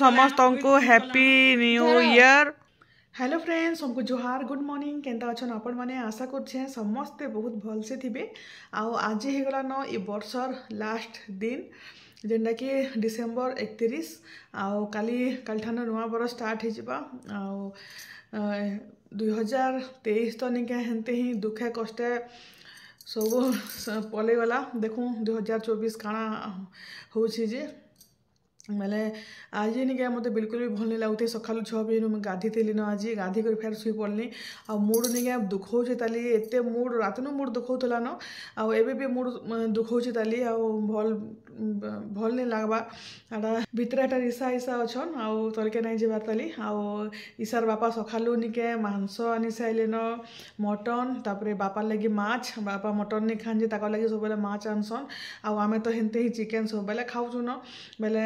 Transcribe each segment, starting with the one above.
ସମସ୍ତଙ୍କୁ happy new year hello friends সমকু জোহার গুড মর্নিং কেনতা অছন আপন মানে আশা করছে সমস্তে বহুত ভলসে থিবে আও আজি হেগলান এ বর্ষর লাস্ট দিন ଯେନ୍ଟାକି ଡିସେମ୍ବର ଏକତିରିଶ ଆଉ କାଲି କାଲିଠାନ ନୂଆ ବର ଷ୍ଟାର୍ଟ ହେଇଯିବା ଆଉ ଦୁଇ ହଜାର ତେଇଶ ତ ନିକା ହେନ୍ତି ହିଁ ଦୁଃଖେ କଷ୍ଟେ ସବୁ ପଲେଇଗଲା ଦେଖୁ ଦୁଇ ହଜାର ଚବିଶ କାଣା ହେଉଛି ଯେ ବେଲେ ଆଜି ନିକେ ମୋତେ ବିଲକୁଲ ବି ଭଲ ନାଇଁ ଲାଗୁଥାଏ ସକାଳୁ ଛଅ ବଜେନୁ ମୁଁ ଗାଧୋଇଥିଲି ନ ଆଜି ଗାଧି କରି ଫେର୍ ଶୋଇ ପଡ଼ିଲି ଆଉ ମୁଡ଼ ନିକେ ଦୁଖଉଛେ ତାଲି ଏତେ ମୁଡ଼ ରାତିନୁ ମୁଡ଼ ଦୁଃଖଉଥିଲା ନ ଆଉ ଏବେ ବି ମୁଡ଼ ହେଉଛି ତାଲି ଆଉ ଭଲ୍ ଭଲ ନାଇଁ ଲାଗ୍ବା ହେଟା ଭିତରେ ହେଟା ରିସା ଇସା ଅଛନ୍ ଆଉ ତଲକେ ନାଇଁ ଯିବାର୍ ତାଲି ଆଉ ଇସାର ବାପା ସକାଳୁ ନିକେ ମାଂସ ଆନି ସାରିଲେନ ମଟନ୍ ତାପରେ ବାପାର୍ ଲାଗି ମାଛ୍ ବାପା ମଟନ୍ ନି ଯେ ତାକର୍ ଲାଗି ସବୁବେଲେ ମାଛ୍ ଆନସନ୍ ଆଉ ଆମେ ତ ହେନ୍ତି ହିଁ ଚିକେନ୍ ସବୁବେଲେ ଖାଉଛୁନ ବେଲେ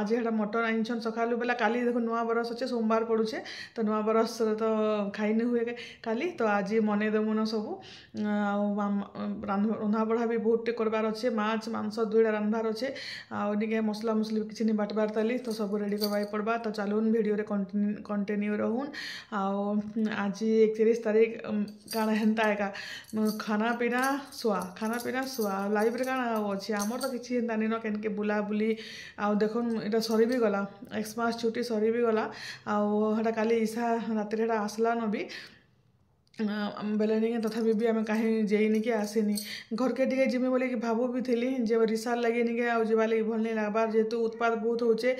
ଆଜି ହେଟା ମଟନ୍ ଆନିଛନ୍ ସକାଳୁ ବେଲେ କାଲି ଦେଖ ନୂଆ ବରଷ ଅଛେ ସୋମବାର ପଡ଼ୁଛେ ତ ନୂଆ ବରଷରେ ତ ଖାଇନି ହୁଏ କାଲି ତ ଆଜି ମନେଇ ଦେମୁନ ସବୁ ଆଉ ରନ୍ଧାବଢ଼ା ବି ବହୁତଟେ କରବାର୍ ଅଛେ ମାଛ୍ ମାଂସ ଦୁଇଟା ରାନ୍ଧବା ବାହାର ଅଛେ ଆଉ ନିକେ ମସଲା ମସଲି କିଛି ନି ବାଟବାର୍ ତାଲି ତ ସବୁ ରେଡ଼ି କରବାକେ ପଡ଼ବା ତ ଚାଲୁନ୍ ଭିଡ଼ିଓରେ କଣ୍ଟିନ୍ୟୁ ରହୁନ୍ ଆଉ ଆଜି ଏକତିରିଶ ତାରିଖ କାଣା ହେନ୍ତା ଏକା ଖାନା ପିନା ଶୁଆ ଖାନା ପିନା ଶୁଆ ଲାଇଫ୍ରେ କାଣା ଆଉ ଅଛି ଆମର ତ କିଛି ହେନ୍ତା ନିନ କେନ୍କେ ବୁଲାବୁଲି ଆଉ ଦେଖୁନ୍ ଏଇଟା ସରି ବି ଗଲା ଏକ୍ସ ଛୁଟି ସରି ବି ଗଲା ଆଉ ହେଟା କାଲି ଇସା ରାତିରେ ହେଟା ଆସ୍ଲାନ ବି ବେଲେନି ତଥାପି ବି ଆମେ କାହିଁ ଯେଇନିକି ଆସିନି ଘର୍କେ ଟିକେ ଯିମି ବୋଲିକି ଭାବୁ ବି ଥିଲି ଯେ ରିସାର୍ ଲାଗିନିକେ ଆଉ ଯିବାର୍ ଲାଗି ଭଲ୍ ନାଇଁ ଲାଗ୍ବାର୍ ଯେହେତୁ ଉତ୍ପାଦ ବହୁତ ହଉଛେ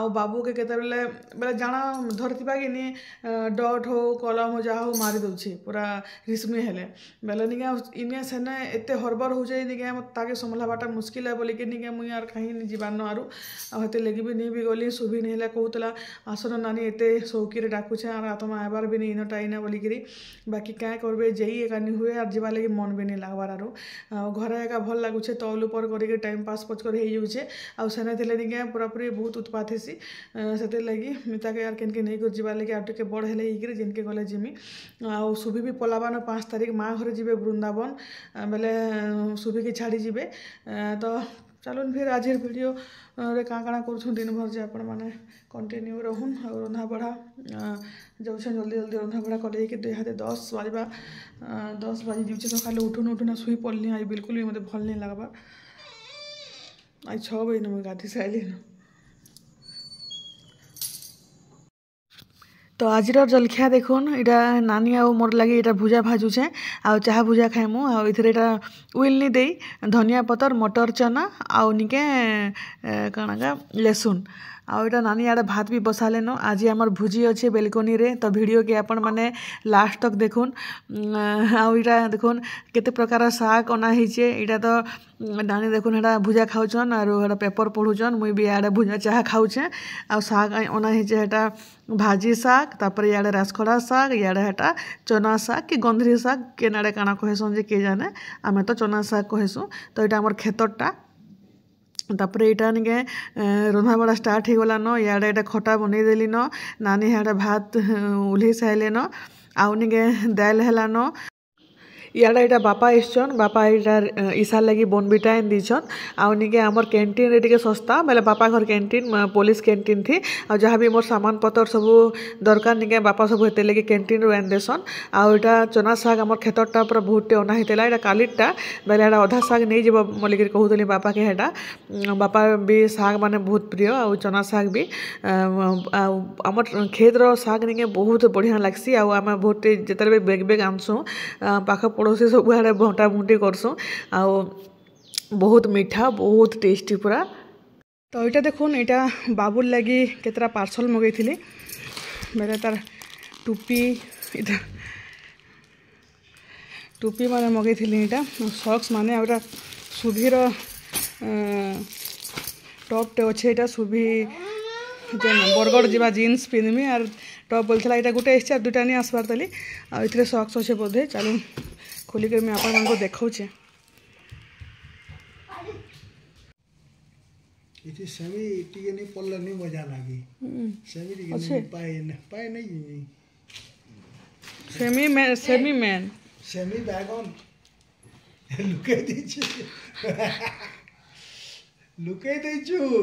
ଆଉ ବାବୁକେ କେତେବେଲେ ବେଲେ ଜାଣା ଧରିଥିବା କିନି ଡଟ୍ ହଉ କଲମ୍ ହଉ ଯାହା ହଉ ମାରି ଦଉଛି ପୁରା ରିସ୍ମି ହେଲେ ବେଲେ ନିକେ ଆଉ ଇନେ ସେନେ ଏତେ ହରବର୍ ହଉଛେ ନିକେ ତାକେ ସମ୍ଭଲାବାଟା ମୁସ୍କିଲ୍ ହେ ବୋଲିକି ନିକେ ମୁଇଁ ଆର୍ କାହିଁ ନି ଯିବାର୍ନ ଆରୁ ଆଉ ହେତେ ଲାଗି ବି ନେଇ ବି ଗଲି ଶୁଭି ନେଇ ହେଲା କହୁଥିଲା ଆସନ ନାନୀ ଏତେ ସଉକିରେ ଡାକୁଛେ ଆର୍ ଆତ୍ମା ଆଇବାର୍ ବି ନେଇ ଇନଟା ଇନେ ବୋଲିକିରି ବାକି କାଁ କର୍ବେ ଯେଇ ଏକା ନି ହୁଏ ଆର୍ ଯିବାର୍ ଲାଗି ମନ୍ ବି ନି ଲାଗ୍ବାର୍ ଆରୁ ଘରେ ଏକା ଭଲ୍ ଲାଗୁଛେ ତଲ୍ ଉପର୍ କରିକି ଟାଇମ୍ ପାସ୍ ପଚ୍କର୍ ହେଇଯାଉଛେ ଆଉ ସେନେ ଥିଲେ ନିକେ ପୁରାପୁରି ବହୁତ୍ ଉତ୍ପାତ ହେସି ସେଥିର୍ଲାଗି ତାକେ ଆର୍ କେନ୍କେ ନେଇକରି ଯିବାର୍ ଲାଗି ଆଉ ଟିକେ ବଡ଼୍ ହେଲେ ହେଇକିରି ଯେନ୍କେ ଗଲେ ଯିମି ଆଉ ଶୁଭି ବି ପଲାବାନ ପାଞ୍ଚ ତାରିଖ ମା ଘରେ ଯିବେ ବୃନ୍ଦାବନ ବେଲେ ଶୁଭିକି ଛାଡ଼ି ଯିବେ ତ ଚାଲୁନ୍ ଫିର୍ ଆଜିର୍ ଭିଡ଼ିଓ ରେ କାଣା କାଣା କରୁଛୁ ଦିନଭର ଯେ ଆପଣମାନେ କଣ୍ଟିନ୍ୟୁ ରହୁନ୍ ଆଉ ରନ୍ଧାବଢ଼ା ଯାଉଛନ୍ ଜଲ୍ଦି ଜଲ୍ଦି ରନ୍ଧାବଢ଼ା କରିଦେଇକି ଦୁଇ ହାତେ ଦଶ ବାଜିବା ଦଶ ବାଜି ଯାଉଛେ ସକାଳୁ ଉଠୁନୁ ଉଠୁନା ଶୁଇ ପଡ଼୍ଲି ଆଜି ବିଲକୁଲ ବି ମୋତେ ଭଲ୍ ନାଇଁ ଲାଗ୍ବା ଆଜି ଛଅ ବଜେନ ମୁଇଁ ଗାଧି ସାରିଲିନ ତ ଆଜିର ଜଳଖିଆ ଦେଖୁନ୍ ଇଟା ନାନି ଆଉ ମୋର୍ ଲାଗି ଇଟା ଭୁଜା ଭାଜୁଛେଁ ଆଉ ଚାହା ଭୁଜା ଖାଏମୁ ଆଉ ଇଥିରେ ଇଟା ଉଇଲ୍ନି ଦେଇ ଧନିଆ ପତର୍ ମଟର୍ ଚନା ଆଉ ନିକେ କାଣାକା ଲେସୁନ୍ ଆଉ ଏଇଟା ନାନି ଆଡ଼େ ଭାତ୍ ବି ବସାଲେନ ଆଜି ଆମର ଭୋଜି ଅଛେ ବେଲକନିରେ ତ ଭିଡ଼ିଓକେ ଆପଣମାନେ ଲାଷ୍ଟ ତକ୍ ଦେଖୁନ୍ ଆଉ ଏଇଟା ଦେଖୁନ୍ କେତେ ପ୍ରକାର ଶାଗ୍ ଅନା ହେଇଛେ ଏଇଟା ତ ନାନି ଦେଖୁନ୍ ହେଟା ଭୁଜା ଖାଉଛନ୍ ଆରୁ ହେଟା ପେପର୍ ପଢ଼ୁଛନ୍ ମୁଇଁ ବି ଇଆଡ଼େ ଭୁଜା ଚାହା ଖାଉଛେଁ ଆଉ ଶାଗ୍ ଅନା ହେଇଛେ ହେଟା ଭାଜି ଶାଗ୍ ତାପରେ ଇଆଡ଼େ ରାସଖଡ଼ା ଶାଗ୍ ଇଆଡ଼େ ହେଟା ଚନା ଶାଗ୍ କି ଗନ୍ଧରି ଶାଗ୍ କେନ୍ ଆଡ଼େ କାଣା କହେସନ୍ ଯେ କିଏ ଜାନେ ଆମେ ତ ଚନା ଶାଗ୍ କହେସୁଁ ତ ଏଇଟା ଆମର କ୍ଷେତରଟା ତାପରେ ଏଇଟା ନିକେ ରନ୍ଧାବଢ଼ା ଷ୍ଟାର୍ଟ ହେଇଗଲାନ ଇଆଡ଼େ ଏଇଟା ଖଟା ବନେଇଦେଲିନ ନାନି ହିଆଡ଼େ ଭାତ ଓହ୍ଲେଇ ସାଇଲେନ ଆଉ ନିକେ ଦାଏଲ୍ ହେଲାନ ଇଆଡ଼େ ଏଇଟା ବାପା ଆସିଛନ୍ ବାପା ଏଇଟା ଇସାର ଲାଗି ବୋନବିଟା ଏନ୍ ଦେଇଛନ୍ ଆଉ ନିକେ ଆମର କ୍ୟାଣ୍ଟିନ୍ରେ ଟିକେ ଶସ୍ତା ବେଲେ ବାପା ଘର କ୍ୟାଣ୍ଟିନ୍ ପୋଲିସ କ୍ୟାଣ୍ଟିନ୍ ଥି ଆଉ ଯାହା ବି ମୋର ସାମାନ ପତର ସବୁ ଦରକାର ନିକେ ବାପା ସବୁ ହେତେ ଲାଗି କ୍ୟାଣ୍ଟିନ୍ରୁ ଏନ୍ ଦେସନ୍ ଆଉ ଏଇଟା ଚନା ଶାଗ ଆମର କ୍ଷେତରଟା ପୁରା ବହୁତଟେ ଅନା ହେଇଥିଲା ଏଇଟା କାଲିରଟା ବେଲେ ଏଇଟା ଅଧା ଶାଗ ନେଇଯିବ ବୋଲିକିରି କହୁଥିଲି ବାପାକେ ହେଟା ବାପା ବି ଶାଗ ମାନେ ବହୁତ ପ୍ରିୟ ଆଉ ଚନା ଶାଗ ବି ଆଉ ଆମର କ୍ଷେତ୍ର ଶାଗ ନିକେ ବହୁତ ବଢ଼ିଆ ଲାଗ୍ସି ଆଉ ଆମେ ବହୁତ ଯେତେବେଳେ ବି ବେଗ୍ ବେଗ୍ ଆନସୁଁ ପାଖ ପଡ଼ୋଶୀ ସବୁଆଡ଼େ ବଣ୍ଟାବଣ୍ଟି କର୍ସୁଁ ଆଉ ବହୁତ ମିଠା ବହୁତ ଟେଷ୍ଟି ପୁରା ତ ଏଇଟା ଦେଖୁନ୍ ଏଇଟା ବାବୁର୍ ଲାଗି କେତେଟା ପାର୍ସଲ୍ ମଗେଇଥିଲି ବେଲେ ତାର ଟୁପି ଏଇଟା ଟୁପି ମାନେ ମଗେଇଥିଲି ଏଇଟା ସକ୍ସ ମାନେ ଆଉ ଏଇଟା ସୁଭିର ଟପ୍ଟେ ଅଛେ ଏଇଟା ସୁଭି ଯେନ୍ ବରଗଡ଼ ଯିବା ଜିନ୍ସ ପିନ୍ଧିମି ଆର୍ ଟପ୍ ବୋଲିଥିଲା ଏଇଟା ଗୋଟେ ଆସିଛି ଆର୍ ଦୁଇଟା ନି ଆସବାର୍ ତାଲି ଆଉ ଏଥିରେ ସକ୍ସ ଅଛେ ବୋଧେ ଚାଲୁ खोल कर देखे इति सेमी टिके नै पल्ल नै मजा लागे सेमी टिके नै पाएन पाएन नि सेमी मैन सेमी मैन सेमी बैगन लुकाइ दिन्छु लुकाइ दिन्छु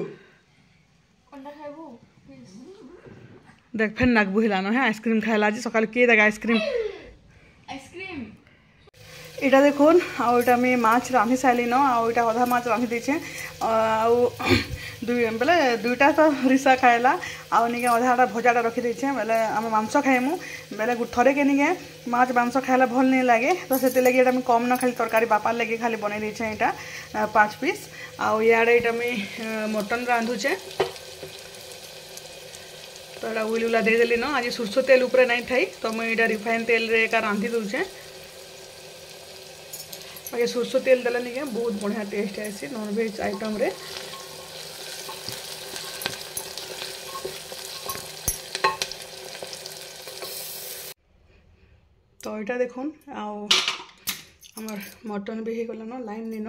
देख फेन नाक बुहिलानो है आइसक्रीम खाए लाजी सकाल के देख आइसक्रीम ଏଇଟା ଦେଖୁନ୍ ଆଉ ଏଇଟା ମୁଇଁ ମାଛ୍ ରାନ୍ଧି ସାରିଲିନ ଆଉ ଏଇଟା ଅଧା ମାଛ୍ ରାନ୍ଧି ଦେଇଛେଁ ଆଉ ଦୁଇ ବେଲେ ଦୁଇଟା ତ ରିସା ଖାଏଲା ଆଉ ନିକେ ଅଧାଟା ଭଜାଟା ରଖିଦେଇଛେଁ ବେଲେ ଆମେ ମାଂସ ଖାଇମୁ ବେଲେ ଥରେକେ ନିକେ ମାଛ୍ ମାଂସ ଖାଇଲେ ଭଲ୍ ନାଇଁ ଲାଗେ ତ ସେଥିର୍ଲାଗି ଏଇଟା ମୁଇଁ କମ୍ ନ ଖାଲି ତରକାରୀ ବାପାର୍ ଲାଗି ଖାଲି ବନେଇ ଦେଇଛେଁ ଏଇଟା ପାଞ୍ଚ ପିସ୍ ଆଉ ଇଆଡ଼େ ଏଇଟା ମୁଇଁ ମଟନ୍ ରାନ୍ଧୁଛେଁ ତ ଏଇଟା ଉଇଲ୍ ଉଲା ଦେଇଦେଲିନ ଆଜି ସୋର୍ଷ ତେଲ୍ ଉପରେ ନାଇଁ ଥାଇ ତ ମୁଇଁ ଏଇଟା ରିଫାଇନ୍ ତେଲ୍ରେ ଏକା ରାନ୍ଧି ଦେଉଛେଁ और ये सोरस तेल दे बहुत बढ़िया टेस्ट आसे नॉनवेज आइटम रे तो यहाँ देख आमर मटन भी हो गलान लाइन दिन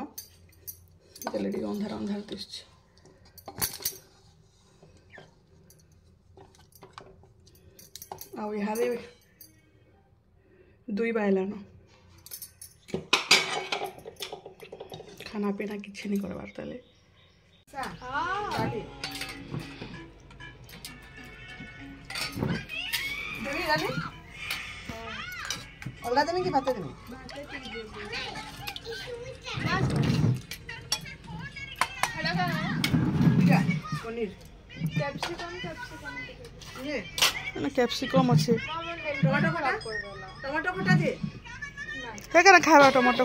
अंधार अंधार दिस आई बाहलान খানা किसी कर बार्ताले করবার তাহলে কি ভাতে দেবেন ক্যাপসিকাম আছে টমেটো খটা কেন টমেটো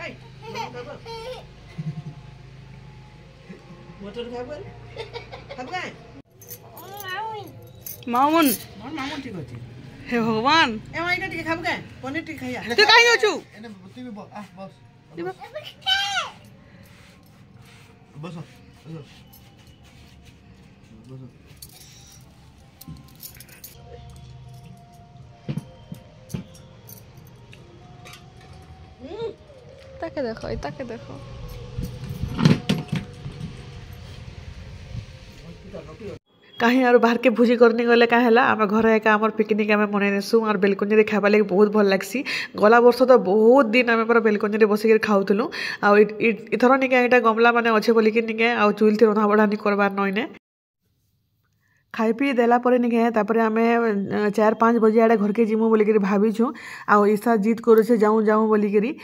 Hey, মোটর খাবেন খাবেন মামুন মোর মামুন ঠিক আছে হে ভগবান এ মাইটা টিকে খাবো কেন পনির টিকে খাইয়া তুই কাই যাচ্ছু এনে তুই বস আহ বস বস বস বস te dejo, ahí te dejo. कहीं और बाहर के भोजी करनी गले क्या है आम घर एक आम पिकनिक आम मनसूँ आर बेलकुंजरी खाबार लगे बहुत भल लगसी गला बर्ष तो बहुत दिन आम पूरा बेलकुंजरी बसिक खाऊ आथर निका यहाँ गमला मैंने अच्छे बोल कि आउ चुल रंधा बढ़ा नहीं करवा नईने खाईपी देलापर निकापर आम चार पाँच बजे आड़े घर के जीमु बोलिकी भाभी छूँ आउ ईशा जिद जाऊँ जाऊँ बोलिकी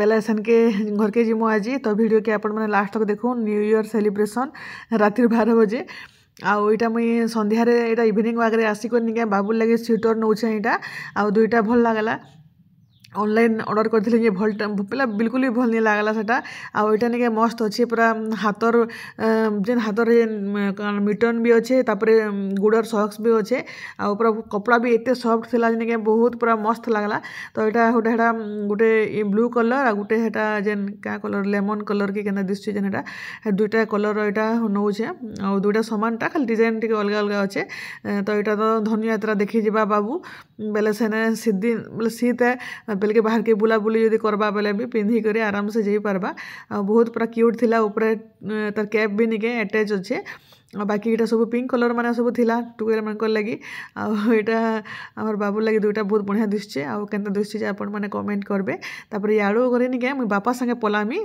ବେଲେ ସେନ୍କେ ଘର୍କେ ଯିମୁ ଆଜି ତ ଭିଡ଼ିଓକେ ଆପଣମାନେ ଲାଷ୍ଟ ଦେଖୁନ୍ ନ୍ୟୁ ଇୟର୍ ସେଲିବ୍ରେସନ୍ ରାତିର୍ ବାର ବଜେ ଆଉ ଏଇଟା ମୁଇଁ ସନ୍ଧ୍ୟାରେ ଏଇଟା ଇଭିନିଂ ୱାକ୍ରେ ଆସିକରି ନିକେ ବାବୁର୍ ଲାଗି ସ୍ୱିଟର୍ ନଉଛେଁ ଏଇଟା ଆଉ ଦୁଇଟା ଭଲ୍ ଲାଗ୍ଲା ଅନଲାଇନ୍ ଅର୍ଡ଼ର୍ କରିଥିଲି ଯେ ଭଲ ପିଲା ବିଲକୁଲ ବି ଭଲ ନି ଲାଗ୍ଲା ସେଟା ଆଉ ଏଇଟା ନିକେ ମସ୍ତ ଅଛେ ପୁରା ହାତର ଯେନ୍ ହାତରେ ଯେନ୍ ମିଟନ୍ ବି ଅଛେ ତାପରେ ଗୁଡ଼ର ସକ୍ସ ବି ଅଛେ ଆଉ ପୁରା କପଡ଼ା ବି ଏତେ ସଫ୍ଟ ଥିଲା ଯେନ୍କେ ବହୁତ ପୁରା ମସ୍ତ ଲାଗ୍ଲା ତ ଏଇଟା ଗୋଟେ ହେଟା ଗୋଟେ ବ୍ଲୁ କଲର୍ ଆଉ ଗୋଟେ ହେଟା ଯେନ୍ କାଁ କଲର୍ ଲେମନ୍ କଲର୍ କି କେନ୍ତା ଦିଶୁଛେ ଯେନ୍ ହେଟା ଦୁଇଟା କଲର୍ ଏଇଟା ନଉଛେ ଆଉ ଦୁଇଟା ସମାନଟା ଖାଲି ଡିଜାଇନ୍ ଟିକେ ଅଲଗା ଅଲଗା ଅଛେ ତ ଏଇଟା ତ ଧନୁଯାତ୍ରା ଦେଖି ଯିବା ବାବୁ बेले सेने बोले शीत है बेल के बाहर के बुला बुली जो करवा बोले भी पिंधिक आराम से जी पार्बा बहुत पूरा क्यूट थी ऊपर तर कैब भी निके अटैच अच्छे বাকি এটা সব পিঙ্ক কলর মানে সব লা টুয়েল মানকর লাগি এটা আমার বাবুর লাগি দুইটা বহুত বঢ়িয়া দিশুছে আনতা দিশুছে যে আপন মানে কমেন্ট করবে তারপরে ইয়াড়ু করে নিকে মুই বাপা সাথে পলামি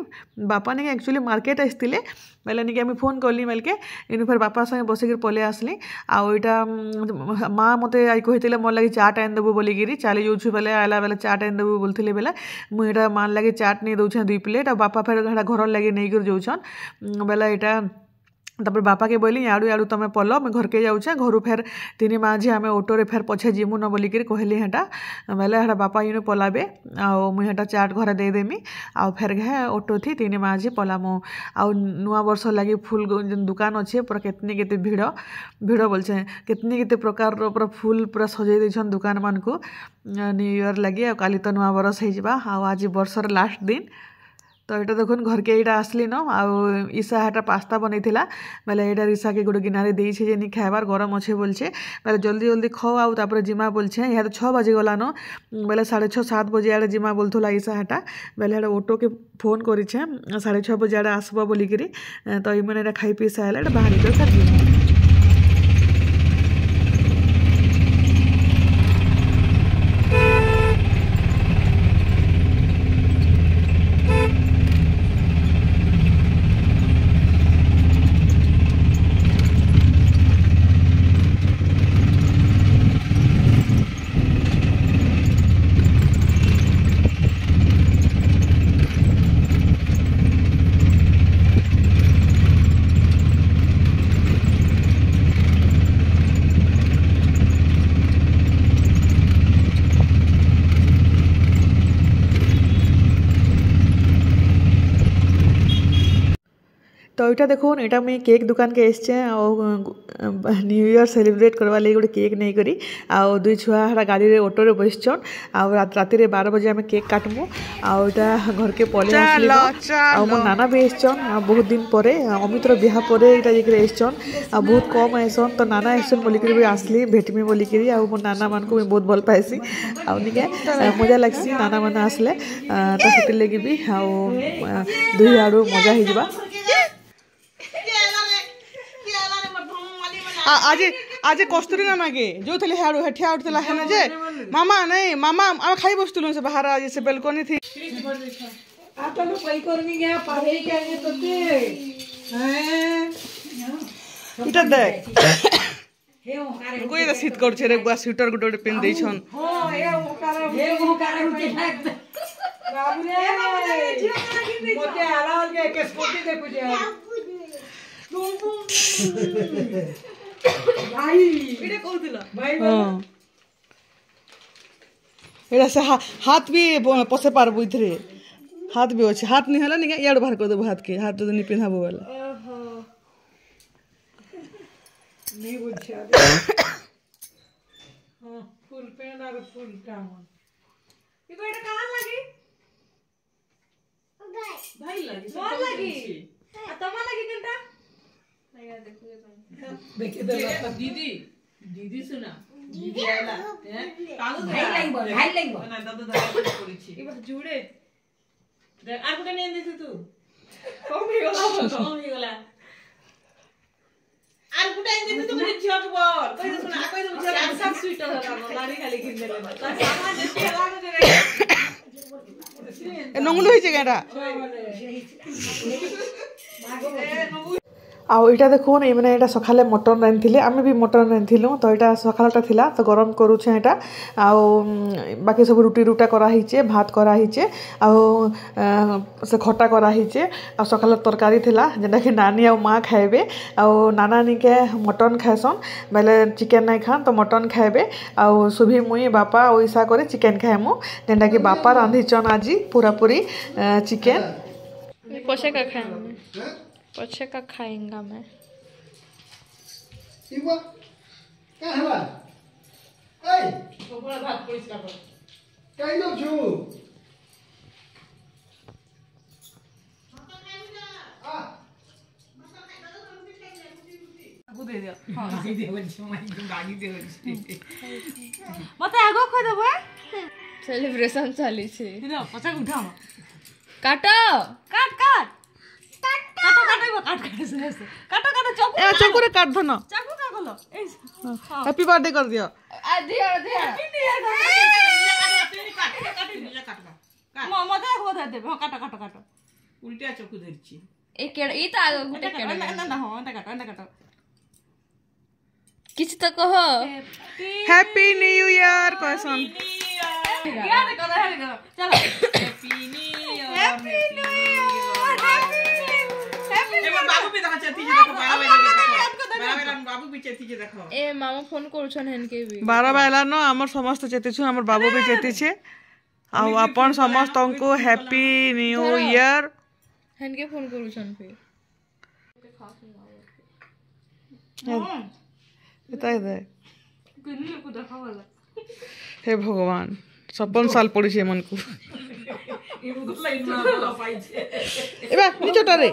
বাপা নিকে একচুয়ালি মার্কেট আসলে বেলে নিকে আমি ফোন কলি বেলকে ইনু ফের বাপা সাথে বসিকি পলাই আসলি আইটা মা মতো আই কে মোর লাগে চাট আনি দেবু বলিকি চালি যাচ্ছু বেলে আইলা বেলে চাট আনি দেবু বলুলে বেলে মুই এটা মার লাগে চাট নিয়ে দেছে দুই প্লেট আর বাপা ফের ঘর লাগে নেই যাচ্ছন বেলে এটা ତାପରେ ବାପାକେ ବୋଇଲି ଇଆଡ଼ୁ ଇଆଡ଼ୁ ତୁମେ ପଲ ମୁଇଁ ଘରକେ ଯାଉଛେଁ ଘରୁ ଫେର୍ ତିନି ମା' ଝିଅ ଆମେ ଅଟୋରେ ଫେର୍ ପଛେ ଯିମୁ ନ ବୋଲିକିରି କହିଲି ହେଟା ବେଲେ ହେଟା ବାପା ଇନୁ ପଲାବେ ଆଉ ମୁଇଁ ହେଟା ଚାଟ୍ ଘରେ ଦେଇଦେମି ଆଉ ଫେର୍ ଘେ ଅଟୋ ଥି ତିନି ମା' ଝି ପଲାମୁ ଆଉ ନୂଆ ବର୍ଷ ଲାଗି ଫୁଲ୍ ଯେନ୍ ଦୁକାନ ଅଛେ ପୁରା କେତନି କେତେ ଭିଡ଼ ଭିଡ଼ ବୋଲଛେ କେତନି କେତେ ପ୍ରକାରର ପୁରା ଫୁଲ୍ ପୁରା ସଜେଇ ଦେଇଛନ୍ ଦୁକାନମାନଙ୍କୁ ନ୍ୟୁ ଇୟର୍ ଲାଗି ଆଉ କାଲି ତ ନୂଆ ବରଷ ହେଇଯିବା ଆଉ ଆଜି ବର୍ଷର ଲାଷ୍ଟ ଦିନ୍ তো এটা দেখুন ঘরকে এইটা আসলিন আউ ঈশা এটা পাস্তা বনাইলা বেলে এইটার ঈশাকে গোটে গিনারে দিয়েছে যে নি খাইবার গরম অছে বলছে বেলে জলদি জলদি খাও আউ তারপরে জিমা বলছে হ্যাঁ, ইহা তো ছ বাজি গলানো বেলে সাড়ে ছ সাত বজে আড়ে জিমা বলতুলা ঈশা এটা বেলে এটা অটোকে ফোন করেছে সাড়ে ছ বজে আড়ে আসব বলিকি তো ইমানে এটা খাই পিই সারা এটা বাহারি তো সার ওইটা দেখুন এটা মুই কেক দোকানকে এসছে ও নিউ ইয়ার সেলিব্রেট করবার লাগে গোটে কেক নেই করি আও দুই ছুয়া হেটা গাড়িরে অটোরে বসছন আও রাতে বার বজে আমি কেক কাটবো আও এটা ঘরকে পলে আসলি আও নানা বি এসছন বহুত দিন পরে অমিতর বিহা পরে এটা যে এসছন আর বহুত কম আসন তো নানা এসছন বলিকি বি আসলি ভেটমি বলিকি আর মো নানা মানুষ মুই বহুত ভাল পাইছি আর নিকে মজা লাগছি নানা মানে আসলে তো সেটির লাগি বি আও দুই আড়ু মজা হয়ে যা આજે આજે કસ્તુરી નાનાગે જોઉଥିଲେ હાડુ હેઠે આઉટલા હેને જે મામા નહીં મામા અમે ખાઈ બસતુલું છે બહાર આજે છે બેલકોની થી આ તને કઈ કરમી ગયા પાહી કે આજે તો તે હે ઇટા દેખ ଗୋଇଟା ଶୀତ କରୁଛେ ରେ ଗୁଆ ସ୍ୱିଟର ଗୋଟେ ଗୋଟେ ପିନ୍ଧି ଦେଇଛନ୍ ଦେଖୁଛେ ଭାଇ ଏଇଟା କହୁଥିଲ ଭାଇ ହଁ ଏଇଟା ସେ ହାତ ବି ପଶେଇ ପାରବୁ ଏଥିରେ ହାତ ବି ଅଛି ହାତ ନି ହେଲା ନିକେ ଇଆଡ଼ୁ ବାହାର କରିଦେବୁ ହାତକେ ହାତ ଯଦି ନି ପିନ୍ଧାବୁ ବୋଲେ ফুল প্যান্ট আর ফুল টাউন এটা কার লাগে ভাই লাগে ভাই লাগে হ্যাঁ, দিদি দিদি শোনা দিদি আলা হ্যাঁ কালো ভাই লাগবো ভাই লাগবো না করেছি এবার জুড়ে দেখ আর কোটা নিয়ে দিছ কম হয়ে গেল কম হয়ে গেল আর কোটা দিছ বল কই শোনা কই সব হলো লাড়ি খালি কিনে নেব সামান রে হয়েছে আর এটা দেখুন এই মানে এটা সকালে মটন রাঁধিলে আমি বি মটন রাঁধিলু তো এটা সকালটা লা তো গরম করুছে এটা আউ বাকি সব রুটি রুটা করা হয়েছে ভাত করা হয়েছে আউ সে খটা করা হয়েছে আর সকালে তরকারি লা যেটাকি নানি আর মা খাইবে আউ নানা মটন খাইসন বেলে চিকেন নাই খান তো মটন খাইবে আউ শুভি মুই বাপা ওইসা করে চিকেন খাইমু যেটাকি বাপা রাঁধিছন আজি পুরাপুরি চিকেন পোশাক খাই पोछे का खाएंगा मैं इवा का हवा ए ऊपर भात परिष्कार कर काइलो छु दे दियो हां दे दियो बच्चों तो मैं एकदम गागी दे दियो मत हम्म। आगो खो देबो सेलिब्रेशन चली छी ना पछा उठाओ काटो काट काट কাটো কাটাইবো কাট কাটো কাটো কাটো চাকু এ চাকুরে কাটবো না চাকু কাগলো হ্যাপি বার্থডে কর দিও আ দিও দিও হ্যাপি নিউ ইয়ার তুমি কাট কাটি নিয়ে কাটবা মামা দেখ কোথায় দেবে হ হ্যাঁ, কাটো কাটো কাটো উল্টা চাকু ধরছি এ কেড়ে এই তো গুটে কেড়ে না না হ হ্যাঁ, না কাটো না কাটো কিছু তো কহ হ্যাপি নিউ ইয়ার কয়সন ইয়ার কথা happy new year happy new ఏ మామ ఫోన్ కూర్చొని హెన్కేవి ବାର ବାଇଲାନ ଆମର ସମସ୍ତେ ଚେତିଛୁ ଆମର ବାବୁ ବି ଚେତିଛେ ଆଉ ଆପଣ ସମସ୍ତଙ୍କୁ ହ୍ୟାପି ନ୍ୟୁ ଇୟର ହେନ୍କେ ଫୋନ କରୁଛନ୍ ଫେ হে ভগৱান ସବନ ସାଲ ପଡ଼ିଛି ଏମାନଙ୍କୁ ଏବେ ନିଚଟାରେ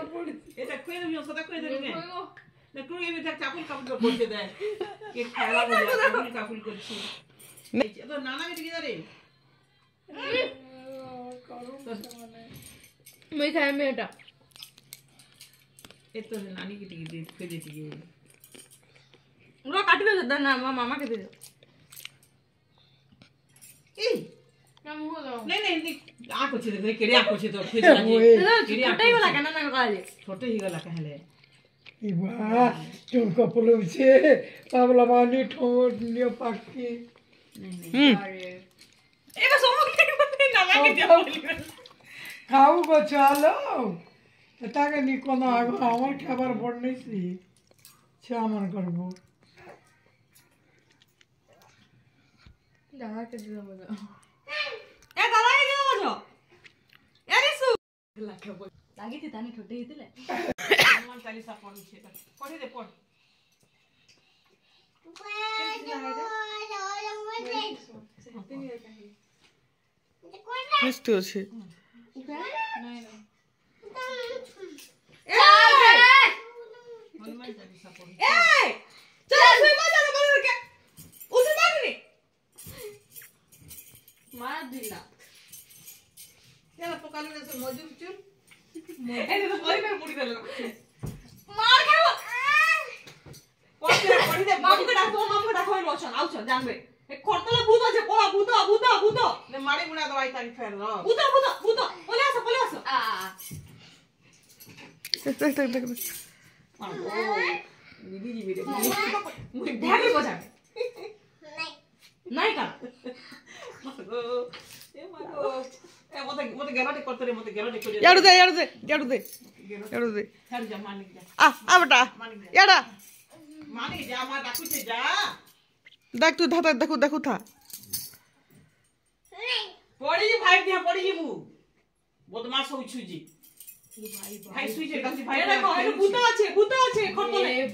ମୁଇଁ ଖାଇମି ଏଟା ଏତ ନାନୀକି ଟିକେ ଖୋଇଦେ ଟିକେ କାଟିଦେବେ ନା ମାମାକେ ଦେଇଦେବେ नहीं नहीं नहीं आंख अच्छी देख केड़ी आंख अच्छी तो फिर केड़ी आंख छोटे ही वाला कहना ना काले छोटे ही वाला कहले इबा तुमको पुलुम से पावला मानी ठोर नियो पाकी नहीं नहीं ए बस ओम के बने ना लगे जाओ खाऊ को चलो তাকে নিকোনা আগে আমার খাবার বড় নিছি সে আমার করবো দাদাকে দিয়ে দেবো এ দাদাকে দিয়ে দেবো এ রিসু লাগে বল লাগিতি তানি দেখ দেখ ಎಡದೆ ಎಡದೆ ಎಡದೆ ಎಡದೆ ಆ ಆ ಬಟ ಎಡ দেখ তুই ধা দেখু দেখু থা পড়ি ভাই দিয়া পড়ি বদমাস হউছু জি ভাই ভাই সুইচের কাছে ভাই দেখো এটা ভূত আছে ভূত আছে খরতলে